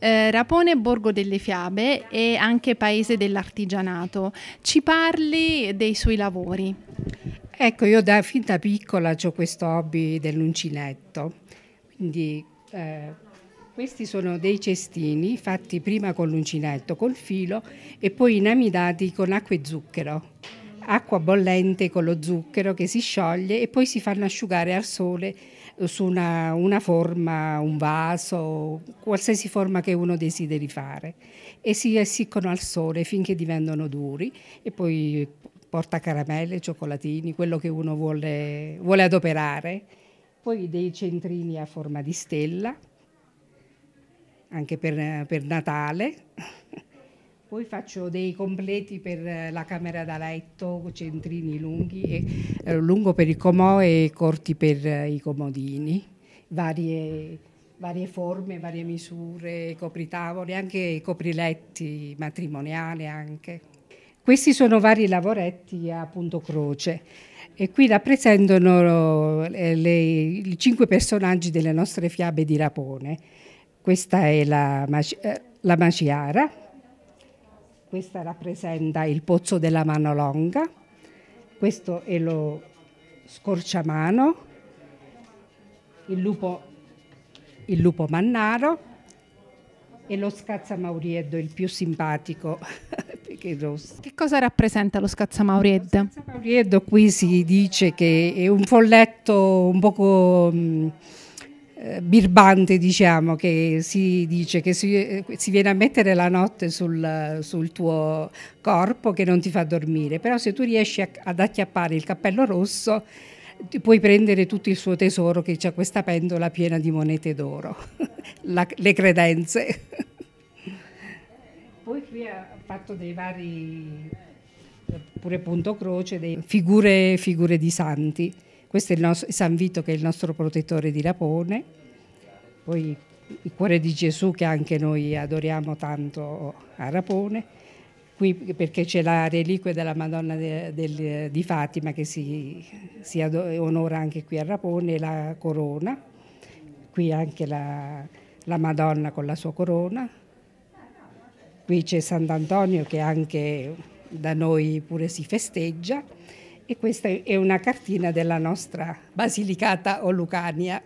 eh, Rapone Borgo delle Fiabe e anche Paese dell'Artigianato. Ci parli dei suoi lavori. Ecco, io da fin da piccola ho questo hobby dell'uncinetto, quindi eh, questi sono dei cestini fatti prima con l'uncinetto, col filo e poi inamidati con acqua e zucchero acqua bollente con lo zucchero che si scioglie e poi si fanno asciugare al sole su una, una, forma, un vaso, qualsiasi forma che uno desideri fare e si essiccano al sole finché diventano duri e poi porta caramelle, cioccolatini, quello che uno vuole, vuole adoperare. Poi dei centrini a forma di stella, anche per, per Natale. Poi faccio dei completi per eh, la camera da letto, centrini lunghi, e, eh, lungo per il comò e corti per eh, i comodini, varie, varie forme, varie misure, copritavoli, anche copriletti matrimoniali anche. Questi sono vari lavoretti a punto croce e qui rappresentano i cinque personaggi delle nostre fiabe di Rapone. Questa è la, la Maciara, questa rappresenta il pozzo della mano longa, questo è lo scorciamano, il lupo, il lupo mannaro e lo scazzamaurieddo, il più simpatico perché Che cosa rappresenta lo scazzamaurieddo? Lo scazzamaurieddo qui si dice che è un folletto un poco... Mh, mm, eh, birbante diciamo che si dice che si, eh, si viene a mettere la notte sul, sul, tuo corpo che non ti fa dormire però se tu riesci a, ad acchiappare il cappello rosso ti puoi prendere tutto il suo tesoro che c'è questa pendola piena di monete d'oro le credenze poi qui ha fatto dei vari eh, pure punto croce dei figure, figure di santi questo è nostro, San Vito che è il nostro protettore di Lapone, poi il cuore di Gesù che anche noi adoriamo tanto a Rapone, qui perché c'è la reliquia della Madonna de, del, di Fatima che si, si onora anche qui a Rapone, la corona, qui anche la, la Madonna con la sua corona, qui c'è Sant'Antonio che anche da noi pure si festeggia e questa è una cartina della nostra Basilicata o Lucania.